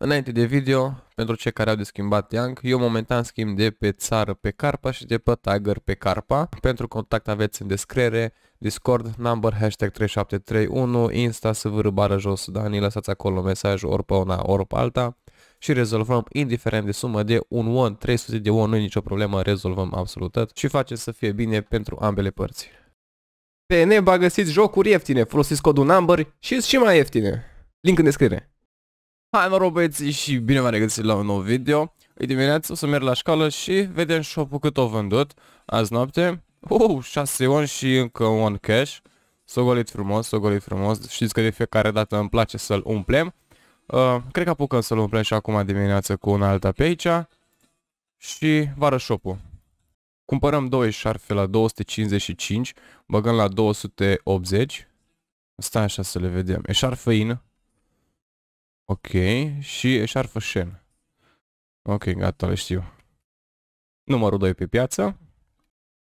Înainte de video, pentru cei care au de schimbat Yang, eu momentan schimb de pe țară pe Carpa și de pe Tiger pe Carpa. Pentru contact aveți în descriere, Discord, number hashtag 3731, Insta, să vă râbară jos Dani, lăsați acolo mesaj ori pe una, ori pe alta și rezolvăm indiferent de sumă de un won, 300 de won, nu e nicio problemă, rezolvăm absolut tot și facem să fie bine pentru ambele părți. Pe Neba găsiți jocuri ieftine, folosiți codul number și și mai ieftine. Link în descriere. Hai mă rog băieții și bine v-am regăsit la un nou video E dimineață, o să merg la școală și vedem shop-ul cât o vândut Azi noapte Uh, 6 on și încă un cash S-o golit frumos, s-o golit frumos Știți că de fiecare dată îmi place să-l umplem uh, Cred că apucăm să-l umplem și acum dimineață cu una alta pe aici Și vară shop-ul Cumpărăm 2 șarfe la 255 Băgăm la 280 Stai așa să le vedem șarfă in Ok, și eșarfă Shen. Ok, gata, le știu. Numărul 2 pe piață.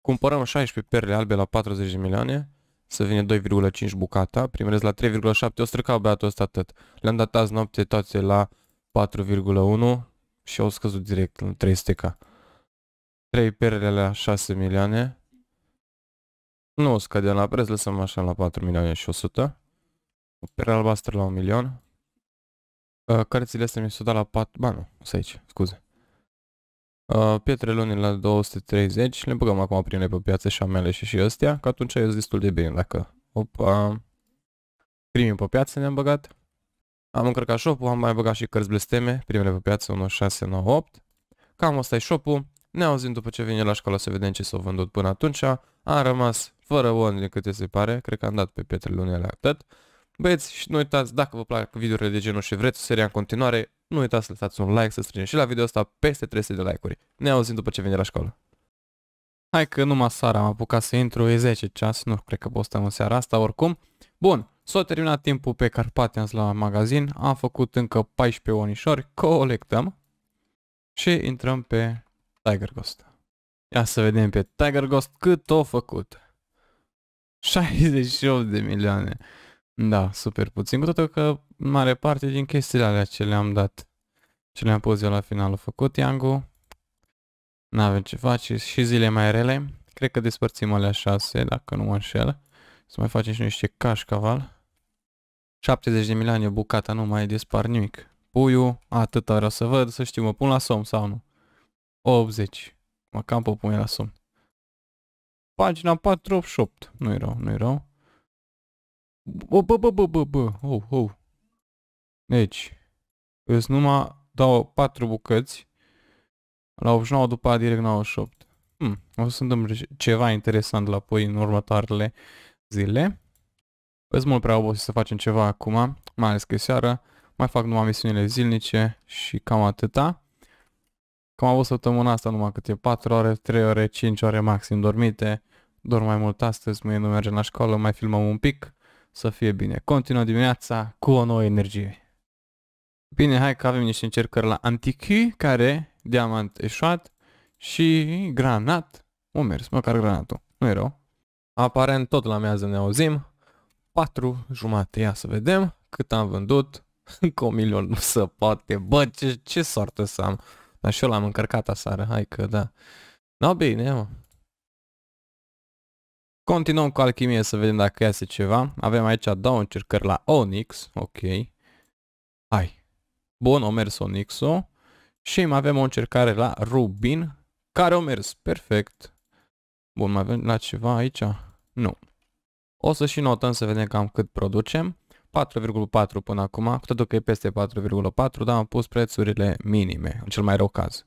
Cumpărăm 16 perle albe la 40 de milioane. Să vine 2,5 bucata. Primerez la 3,7. O străcau băiatul ăsta atât. Le-am dat azi noapte toate la 4,1 și au scăzut direct în 300k. 3 perle la 6 milioane. Nu o scădem la preț, lăsăm așa la 4 milioane și 100. O perle albastră la 1 milion. Uh, cărțile astea mi s-au dat la 4... Ba nu, sunt aici, scuze. Uh, pietre lunii la 230, le băgăm acum prin pe piață și amele și și astea, că atunci eu destul de bine dacă... Opa... Primii pe piață ne-am băgat. Am încărcat shop am mai băgat și cărți blesteme, primele pe piață 1, 6, 9, 8. Cam asta e shop-ul. Ne auzim după ce vine la școală să vedem ce s-au vândut până atunci. Am rămas fără on din câte se pare, cred că am dat pe pietre lunii alea atât. Băieți, și nu uitați, dacă vă plac videourile de genul și vreți seria în continuare, nu uitați să lăsați un like, să strângem și la video asta peste 300 de like-uri. Ne auzim după ce vine la școală. Hai că numai seara am apucat să intru, e 10 ceas, nu cred că postăm în seara asta, oricum. Bun, s-a terminat timpul pe Carpatians la magazin, am făcut încă 14 onișori, colectăm și intrăm pe Tiger Ghost. Ia să vedem pe Tiger Ghost cât o făcut. 68 de milioane. Da, super puțin, cu toate că mare parte din chestiile alea ce le-am dat, ce le-am pus eu la finalul făcut, Iangu, n-avem ce face, și zile mai rele, cred că despărțim alea 6, dacă nu mă înșel, să mai facem și niște cașcaval. 70 de milioane, bucata, nu mai dispar nimic. Puiu, atât vreau să văd, să știu, mă pun la somn sau nu. 80, mă cam pe pun la somn. Pagina 48, nu-i rău, nu-i rău. Bă, bă, bă, bă, bă, bă, oh, oh. Deci, îs numai, dau 4 bucăți, la 89 după aia direct la 88. Hmm, o să întâmple ceva interesant la apoi în următoarele zile. Păi mult prea obosit să facem ceva acum, mai ales că e seară. Mai fac numai misiunile zilnice și cam atâta. Cam am avut săptămâna asta numai câte 4 ore, 3 ore, 5 ore maxim dormite. Dorm mai mult astăzi, mâine nu mergem la școală, mai filmăm un pic să fie bine. Continuă dimineața cu o nouă energie. Bine, hai că avem niște încercări la Antichi, care diamant eșuat și granat. O mers, măcar granatul. Nu e rău. Aparent tot la mează ne auzim. 4 jumate, ia să vedem cât am vândut. Încă un milion, nu se poate. Bă, ce, ce soartă să am. Dar și eu l-am încărcat aseară, hai că da. No, bine, mă. Continuăm cu alchimie să vedem dacă iese ceva. Avem aici două încercări la Onyx. Ok. Hai. Bun, o mers Onyx-ul. Și mai avem o încercare la Rubin, care o mers. Perfect. Bun, mai avem la ceva aici? Nu. O să și notăm să vedem cam cât producem. 4,4 până acum, cu totul că e peste 4,4, dar am pus prețurile minime, în cel mai rău caz.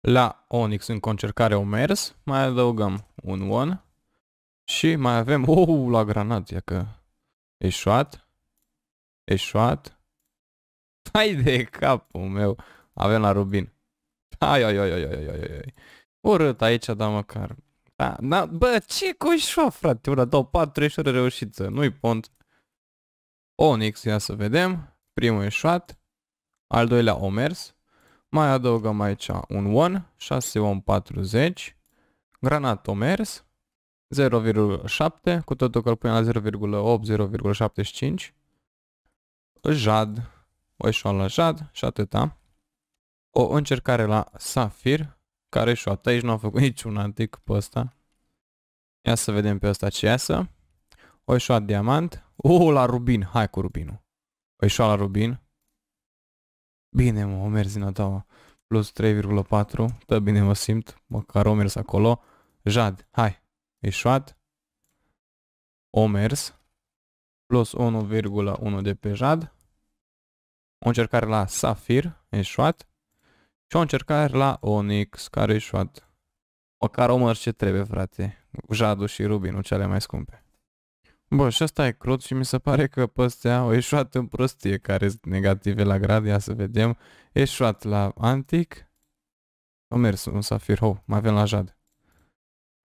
La Onyx în încercare o mers, mai adăugăm un one și mai avem, oh la granat, ia că eșuat, eșuat, hai de capul meu, avem la rubin. Ai, ai, ai, ai, ai, ai, ai. Urât aici, dar măcar. Da, da, bă, ce cu eșuat frate, ura, dau 4 eșuare reușită, nu-i pont. Onyx, ia să vedem, primul eșuat, al doilea omers, mai adăugăm aici un one, 6 1 40, granat omers, 0,7, cu totul că îl punem la 0,8, 0,75. Jad, o eșoală jad și atâta. O încercare la safir, care eșoată, aici nu am făcut niciun antic pe ăsta. Ia să vedem pe ăsta ce iasă. O eșoat diamant. O, la rubin, hai cu rubinul. O eșoat la rubin. Bine mă, o merzi în Plus 3,4, Da, bine mă simt, măcar o mers acolo. Jad, hai, eșuat, omers, plus 1,1 de pe jad, o încercare la safir, eșuat, și o încercare la Onyx, care eșuat. Măcar omers ce trebuie, frate, jadul și rubinul, cele mai scumpe. Bă, și asta e crud și mi se pare că păstea au eșuat în prostie, care sunt negative la grad, ia să vedem. Eșuat la antic. Am mers un safir, ho, mai avem la jad.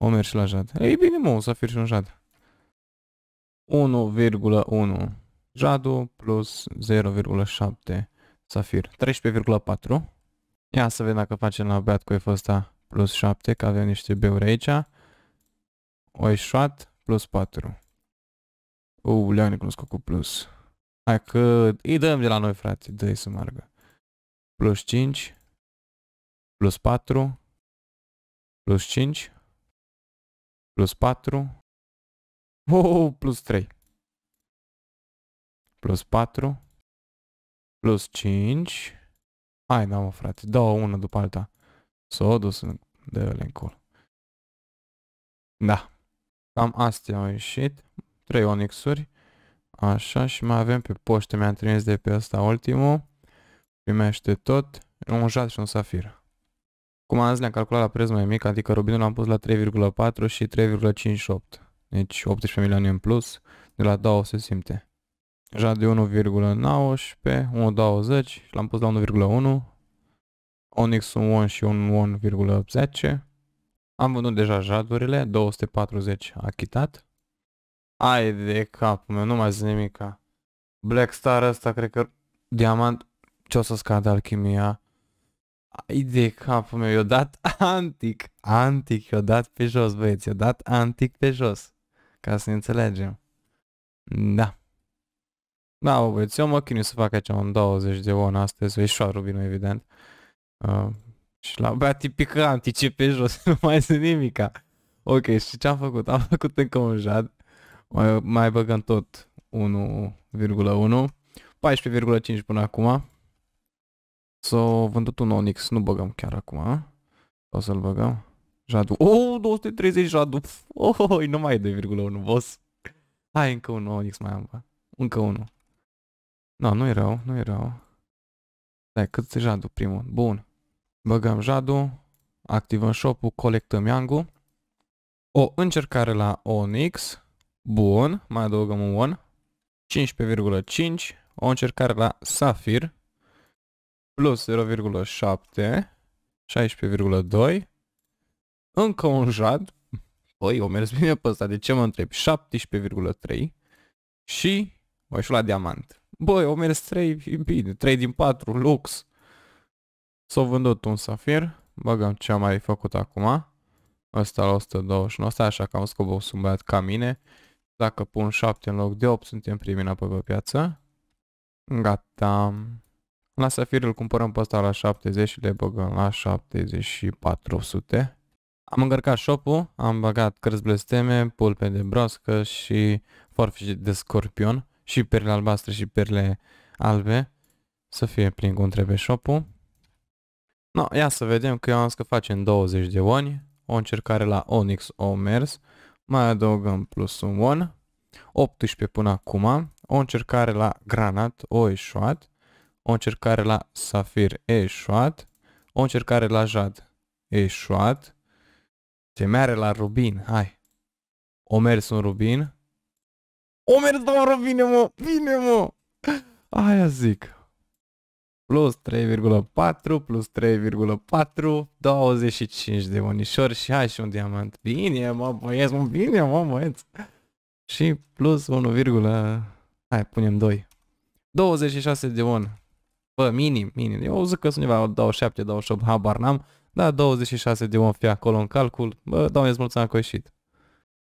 O mergi la jad. Ei bine, mă, o să și un jad. 1,1 jadul plus 0,7 safir. 13,4. Ia să vedem dacă facem la beat cu f ăsta plus 7, că avem niște beuri aici. Oișoat plus 4. Uuu, le am necunoscut cu plus. Hai că îi dăm de la noi, frate, dă să margă. Plus 5, plus 4, plus 5, plus 4. Oh, plus 3. Plus 4. Plus 5. Hai, da, mă, frate. dau una după alta. S-o dus în de ele încolo. Da. Cam astea au ieșit. 3 onixuri. Așa, și mai avem pe poște. Mi-am trimis de pe asta ultimul. Primește tot. Un jat și un safir. Cum am zis, le-am calculat la preț mai mic, adică robinul l-am pus la 3,4 și 3,58. Deci 18 milioane în plus de la 2 se simte. Deja de 1,19, 1,20, și l-am pus la 1,1. Onyx 1 și un 1,10. Am vândut deja jadurile, 240 achitat. Ai de capul meu, nu mai zic nimica. Black Star ăsta, cred că diamant, ce o să scadă alchimia? Ai de capul meu, i-o dat antic, antic, i-o dat pe jos, băieți, i-o dat antic pe jos. Ca să ne înțelegem. Da. Da, bă, băieți, eu mă chinui să fac aici un 20 de on astăzi, veșoarul vină, evident. Uh, și la bea tipic antice pe jos, nu mai sunt nimica. Ok, și ce am făcut? Am făcut încă un jad. Mai, mai băgăm tot 1,1. 14,5 până acum. S-a vândut un Onyx, nu băgăm chiar acum. O să-l băgăm. Radu. Oh, 230 Radu. Oh, oh, oh nu mai e 2,1 boss. Hai încă un Onyx mai am, bă. Încă unul. No, nu e rău, nu e rău. Stai, cât Jadu primul? Bun. Băgăm Jadu, activăm shop-ul, colectăm Yang-ul. O încercare la Onyx. Bun, mai adăugăm un 1. 15,5. O încercare la Safir plus 0,7, 16,2, încă un jad, băi, o mers bine pe ăsta, de ce mă întreb, 17,3 și o și la diamant. Băi, o mers 3, bine, 3 din 4, lux. s au vândut un safir, băgăm ce am mai făcut acum. Ăsta la 129, ăsta așa că am scobos un băiat ca mine. Dacă pun 7 în loc de 8, suntem primii înapoi pe piață. Gata. La Safir îl cumpărăm pe ăsta la 70 și le băgăm la 7400. Am încărcat shop-ul, am băgat cărți blesteme, pulpe de broască și forfici de scorpion și perle albastre și perle albe. Să fie plin cum trebuie shop-ul. No, ia să vedem că eu am zis că facem 20 de oni, o încercare la Onyx o mers, mai adăugăm plus un on, 18 până acum, o încercare la Granat, o eșuat, o încercare la Safir eșuat, o încercare la Jad eșuat, temeare la Rubin, hai. O mers un Rubin. O mers un Rubin, mă, bine mă! Aia zic. Plus 3,4, plus 3,4, 25 de monișori și hai și un diamant. Bine mă, băieți, mă, bine mă, băieți. Și plus 1, hai, punem 2. 26 de on. Bă, minim, minim. Eu zic că sunt undeva 27, 28, habar n-am. Da, 26 de om fi acolo în calcul. Bă, dau ezmulțana că ieșit.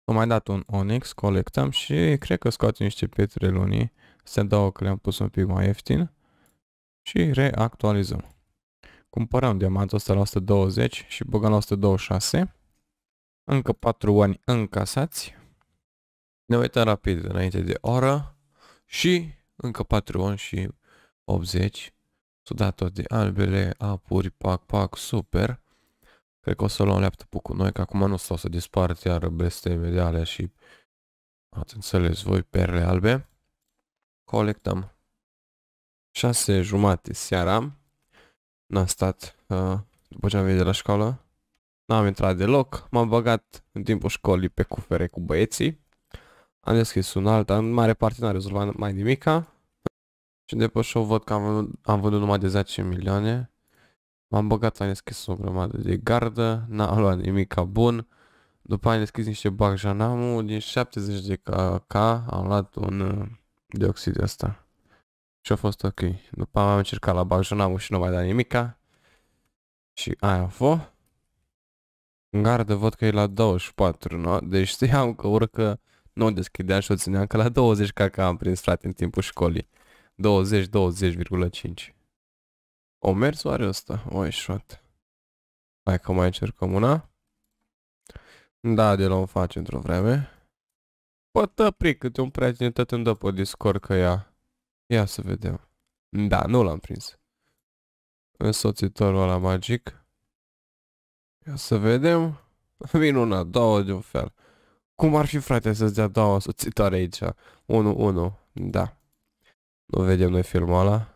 Am mai dat un Onyx, colectăm și cred că scoate niște pietre lunii. Se dau că le-am pus un pic mai ieftin. Și reactualizăm. Cumpărăm diamantul ăsta la 120 și băgăm la 126. Încă 4 ani încasați. Ne uităm rapid înainte de oră. Și încă 4 ani și 80. Sudat tot de albele, apuri, pac, pac, super. Cred că o să luăm laptopul cu noi, că acum nu stau să dispart iar blesteme de alea și ați înțeles voi, perle albe. Colectăm. 6 jumate seara. N-am stat uh, după ce am venit de la școală. N-am intrat deloc. M-am băgat în timpul școlii pe cufere cu băieții. Am deschis un alt, în mare parte n-am rezolvat mai nimica. Și de pe show văd că am am vândut numai de 10 milioane. M-am băgat, am deschis o grămadă de gardă, n-am luat nimic ca bun. După am deschis niște bagjanamul, din 70 de k am luat un uh, dioxid de asta. Și a fost ok. După am încercat la bagjanamul și nu mai da nimica. Și aia a fost. În gardă văd că e la 24, nu? deci știam că urcă nu deschidea și o țineam că la 20 k am prins frate în timpul școlii. 20, 20,5. O mers oare ăsta, o shot. Hai că mai încercăm una. Da, de la o face într-o vreme. Bă, tăpri, câte un prieten tot îmi dă pe Discord că ea. Ia să vedem. Da, nu l-am prins. Însoțitorul ăla magic. Ia să vedem. Vin una două de un fel. Cum ar fi, frate, să-ți dea două soțitoare aici? 1-1, da. Nu vedem noi filmul ăla.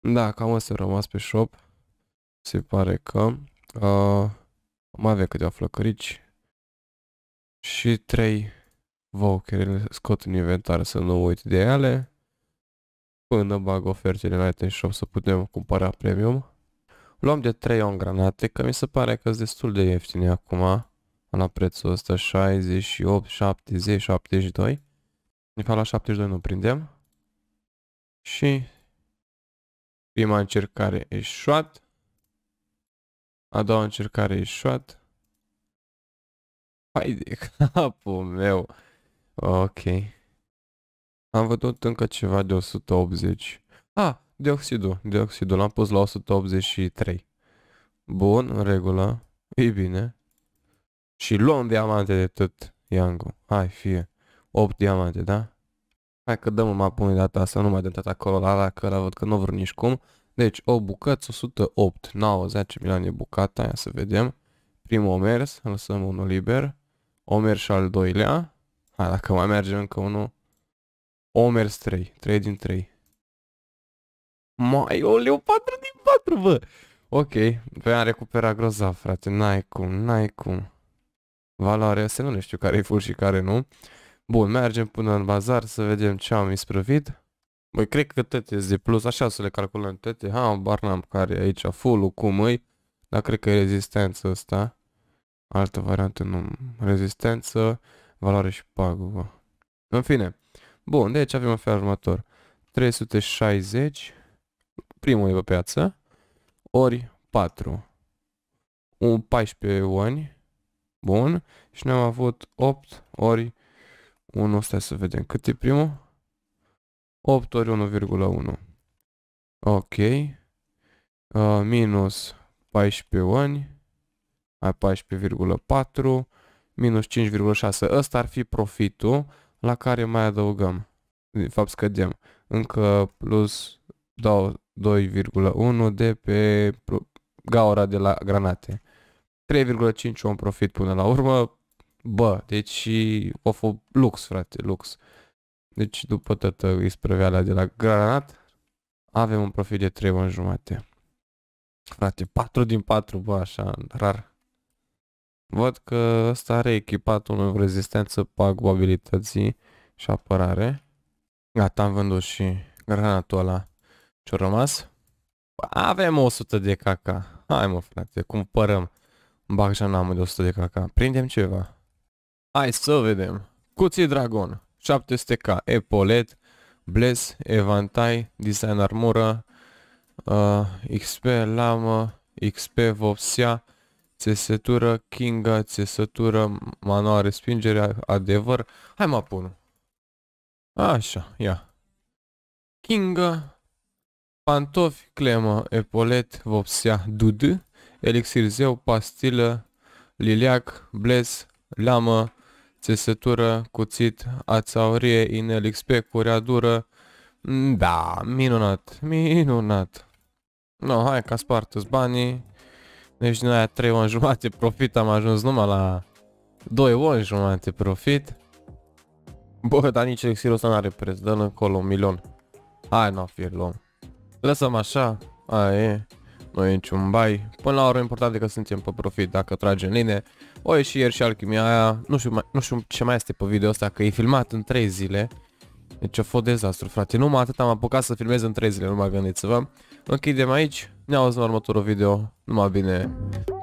Da, cam asta a rămas pe shop. Se pare că uh, mai avea câteva flăcărici și trei voucher le scot în inventar să nu uit de ele până bag ofertele în item shop să putem cumpăra premium. Luăm de 3 on granate, că mi se pare că sunt destul de ieftine acum la prețul ăsta 68, 70, 72. De fapt la 72 nu prindem. Și prima încercare eșuat. A doua încercare eșuat. Hai de capul meu. Ok. Am văzut încă ceva de 180. Ah, dioxidul. Dioxidul l-am pus la 183. Bun, în regulă. E bine. Și luăm diamante de tot, Iangu. Hai, fie. 8 diamante, da? Hai că dăm mă pune data asta, nu mai dăm tata acolo la ala, că la văd că nu vreau nici cum. Deci, o bucăță, 108, 9, 10 milioane bucata, ia să vedem. Primul omers, lăsăm unul liber. Omers și al doilea. Hai, dacă mai merge încă unul. Omers 3, 3 din 3. Mai, o leu 4 din 4, bă! Ok, pe am recuperat grozav, frate, n-ai cum, n-ai cum. Valoarea să nu le știu care e full și care nu. Bun, mergem până în bazar să vedem ce am isprăvit. Băi, cred că toate de plus, așa să le calculăm toate. Ha, bar barnam care e aici full cum e, dar cred că e rezistență asta. Altă variantă nu. Rezistență, valoare și pagubă. În fine. Bun, deci avem în felul următor. 360, primul e pe piață, ori 4. Un 14 oni, bun, și ne-am avut 8 ori 1, stai să vedem cât e primul. 8 ori 1,1. Ok. Uh, minus 14 ani. Ai 14,4. Minus 5,6. Ăsta ar fi profitul la care mai adăugăm. De fapt scădem. Încă plus 2,1 de pe gaura de la granate. 3,5 un profit până la urmă, Bă, deci o fost lux, frate, lux. Deci după toată isprăveala de la Granat, avem un profil de 3 în jumate. Frate, 4 din 4, bă, așa, rar. Văd că ăsta are echipat unul rezistență, pag, abilității și apărare. Gata, am vândut și granatul ăla ce-a rămas. Avem 100 de caca. Hai mă frate, cumpărăm. Bag și de 100 de caca. Prindem ceva. Hai să vedem. Cuții Dragon, 700k, Epolet, Bless, Evantai, Design Armură, uh, XP Lamă, XP vopsia, Țesătură, Kinga, Țesătură, manoa Respingere, Adevăr. Hai mă pun. Așa, ia. Kinga, Pantofi, Clemă, Epolet, vopsia, Dud, Elixir Zeu, Pastilă, Liliac, Bless, Lamă, țesătură, cuțit, ațaurie, inel XP, curea dură. Mm, da, minunat, minunat. No, hai că spartus banii. Deci din aia 3 won jumate profit am ajuns numai la 2 won jumate profit. Bă, dar nici elixirul ăsta n-are preț, dă-l încolo un milion. Hai, n-o fi luăm. Lăsăm așa, aia e nu e niciun bai. Până la urmă important e că suntem pe profit, dacă trage în linie. O ieși ieri și alchimia aia, nu știu, mai, nu știu ce mai este pe video ăsta, că e filmat în 3 zile. Deci a fost dezastru, frate. Numai atât am apucat să filmez în 3 zile, Nu mai gândiți-vă. Închidem aici, ne auzim în următorul video, numai bine.